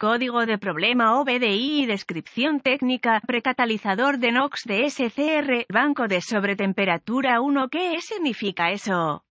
Código de problema OBDI y descripción técnica precatalizador de NOx de SCR, banco de sobretemperatura 1. ¿Qué significa eso?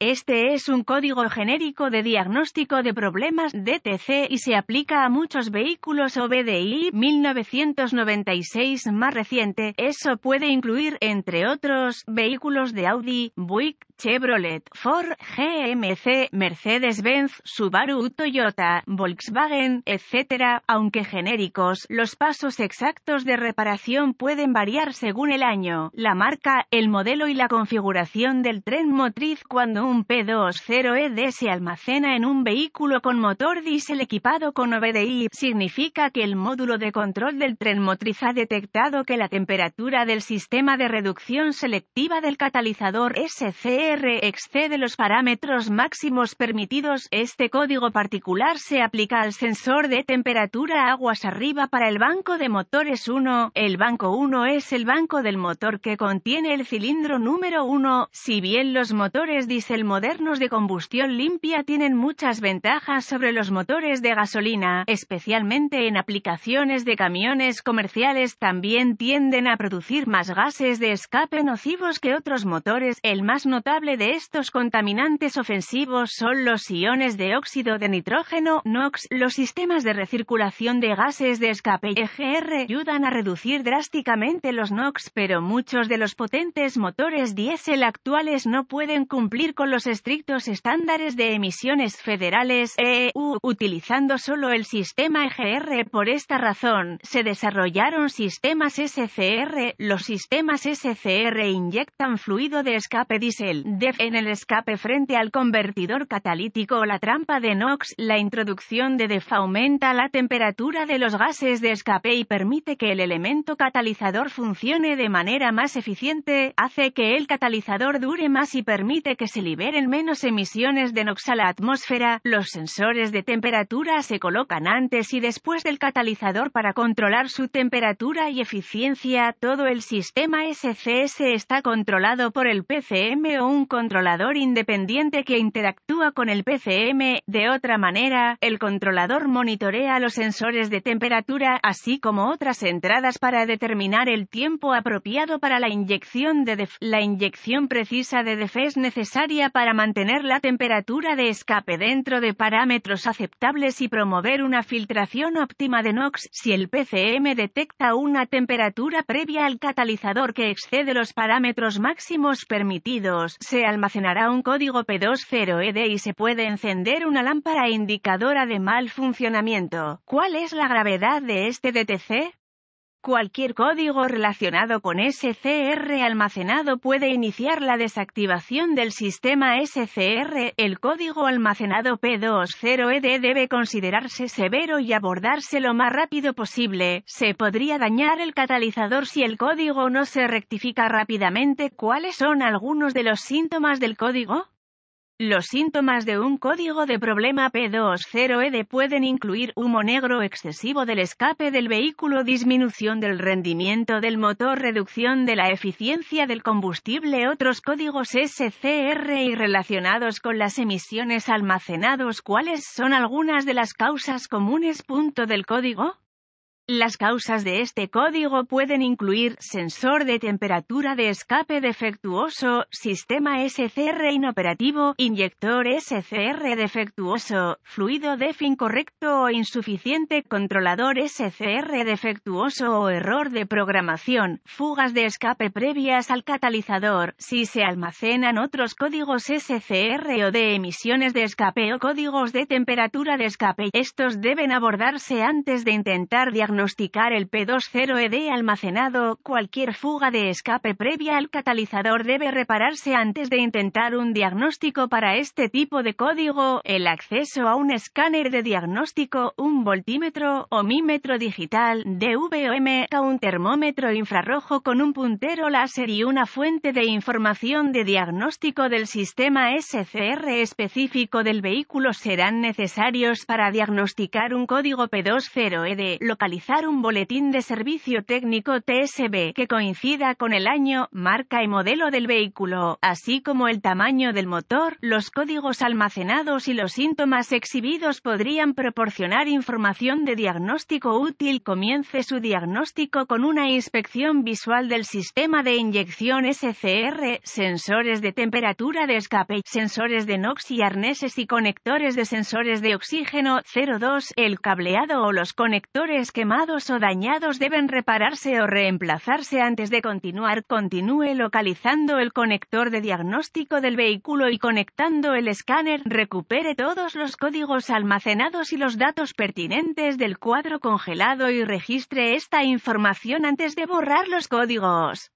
Este es un código genérico de diagnóstico de problemas DTC y se aplica a muchos vehículos OBDI 1996 más reciente. Eso puede incluir, entre otros, vehículos de Audi, Buick, Chevrolet, Ford, GMC, Mercedes-Benz, Subaru, Toyota, Volkswagen, etc. Aunque genéricos, los pasos exactos de reparación pueden variar según el año, la marca, el modelo y la configuración del tren motriz cuando un P20ED e se almacena en un vehículo con motor diésel equipado con OBDI, significa que el módulo de control del tren motriz ha detectado que la temperatura del sistema de reducción selectiva del catalizador SCR excede los parámetros máximos permitidos. Este código particular se aplica al sensor de temperatura aguas arriba para el banco de motores 1. El banco 1 es el banco del motor que contiene el cilindro número 1. Si bien los motores diésel modernos de combustión limpia tienen muchas ventajas sobre los motores de gasolina, especialmente en aplicaciones de camiones comerciales también tienden a producir más gases de escape nocivos que otros motores. El más notable de estos contaminantes ofensivos son los iones de óxido de nitrógeno, NOx. Los sistemas de recirculación de gases de escape EGR ayudan a reducir drásticamente los NOx, pero muchos de los potentes motores diésel actuales no pueden cumplir con los estrictos estándares de emisiones federales EU, utilizando solo el sistema EGR. Por esta razón, se desarrollaron sistemas SCR. Los sistemas SCR inyectan fluido de escape diésel en el escape frente al convertidor catalítico o la trampa de NOx. La introducción de DEF aumenta la temperatura de los gases de escape y permite que el elemento catalizador funcione de manera más eficiente, hace que el catalizador dure más y permite que se ver en menos emisiones de NOx a la atmósfera, los sensores de temperatura se colocan antes y después del catalizador para controlar su temperatura y eficiencia. Todo el sistema SCS está controlado por el PCM o un controlador independiente que interactúa con el PCM. De otra manera, el controlador monitorea los sensores de temperatura, así como otras entradas para determinar el tiempo apropiado para la inyección de DEF. La inyección precisa de DEF necesaria para mantener la temperatura de escape dentro de parámetros aceptables y promover una filtración óptima de NOx si el PCM detecta una temperatura previa al catalizador que excede los parámetros máximos permitidos. Se almacenará un código P20ED e y se puede encender una lámpara indicadora de mal funcionamiento. ¿Cuál es la gravedad de este DTC? Cualquier código relacionado con SCR almacenado puede iniciar la desactivación del sistema SCR. El código almacenado P20ED e debe considerarse severo y abordarse lo más rápido posible. Se podría dañar el catalizador si el código no se rectifica rápidamente. ¿Cuáles son algunos de los síntomas del código? Los síntomas de un código de problema P20ED e pueden incluir humo negro excesivo del escape del vehículo, disminución del rendimiento del motor, reducción de la eficiencia del combustible, otros códigos SCR y relacionados con las emisiones almacenados. ¿Cuáles son algunas de las causas comunes? Punto del código. Las causas de este código pueden incluir sensor de temperatura de escape defectuoso, sistema SCR inoperativo, inyector SCR defectuoso, fluido DEF incorrecto o insuficiente, controlador SCR defectuoso o error de programación, fugas de escape previas al catalizador, si se almacenan otros códigos SCR o de emisiones de escape o códigos de temperatura de escape. Estos deben abordarse antes de intentar diagnosticar diagnosticar el P20ED e almacenado, cualquier fuga de escape previa al catalizador debe repararse antes de intentar un diagnóstico para este tipo de código. El acceso a un escáner de diagnóstico, un voltímetro o mímetro digital, DVM, a un termómetro infrarrojo con un puntero láser y una fuente de información de diagnóstico del sistema SCR específico del vehículo serán necesarios para diagnosticar un código P20ED e localizado un boletín de servicio técnico TSB que coincida con el año, marca y modelo del vehículo, así como el tamaño del motor, los códigos almacenados y los síntomas exhibidos podrían proporcionar información de diagnóstico útil. Comience su diagnóstico con una inspección visual del sistema de inyección SCR, sensores de temperatura de escape, sensores de NOx y arneses y conectores de sensores de oxígeno 02, el cableado o los conectores que más o dañados deben repararse o reemplazarse antes de continuar. Continúe localizando el conector de diagnóstico del vehículo y conectando el escáner. Recupere todos los códigos almacenados y los datos pertinentes del cuadro congelado y registre esta información antes de borrar los códigos.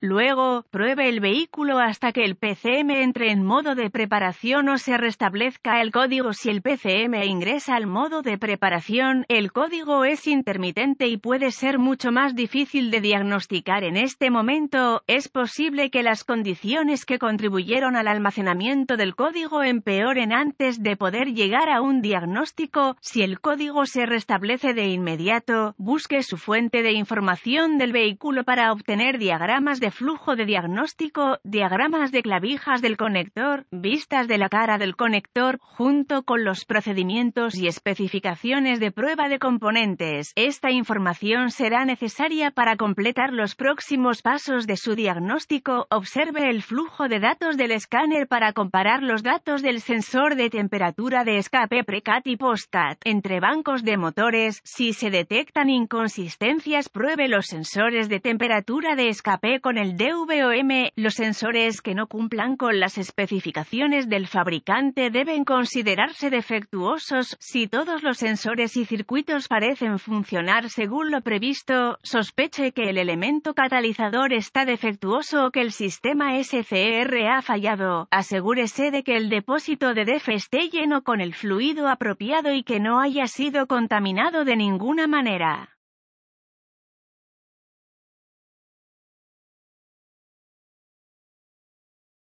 Luego, pruebe el vehículo hasta que el PCM entre en modo de preparación o se restablezca el código. Si el PCM ingresa al modo de preparación, el código es intermitente y puede ser mucho más difícil de diagnosticar en este momento. Es posible que las condiciones que contribuyeron al almacenamiento del código empeoren antes de poder llegar a un diagnóstico. Si el código se restablece de inmediato, busque su fuente de información del vehículo para obtener diagramas de este flujo de diagnóstico, diagramas de clavijas del conector, vistas de la cara del conector, junto con los procedimientos y especificaciones de prueba de componentes. Esta información será necesaria para completar los próximos pasos de su diagnóstico. Observe el flujo de datos del escáner para comparar los datos del sensor de temperatura de escape precat y postcat entre bancos de motores. Si se detectan inconsistencias, pruebe los sensores de temperatura de escape con el DVOM, los sensores que no cumplan con las especificaciones del fabricante deben considerarse defectuosos si todos los sensores y circuitos parecen funcionar según lo previsto, sospeche que el elemento catalizador está defectuoso o que el sistema SCR ha fallado. Asegúrese de que el depósito de DEF esté lleno con el fluido apropiado y que no haya sido contaminado de ninguna manera.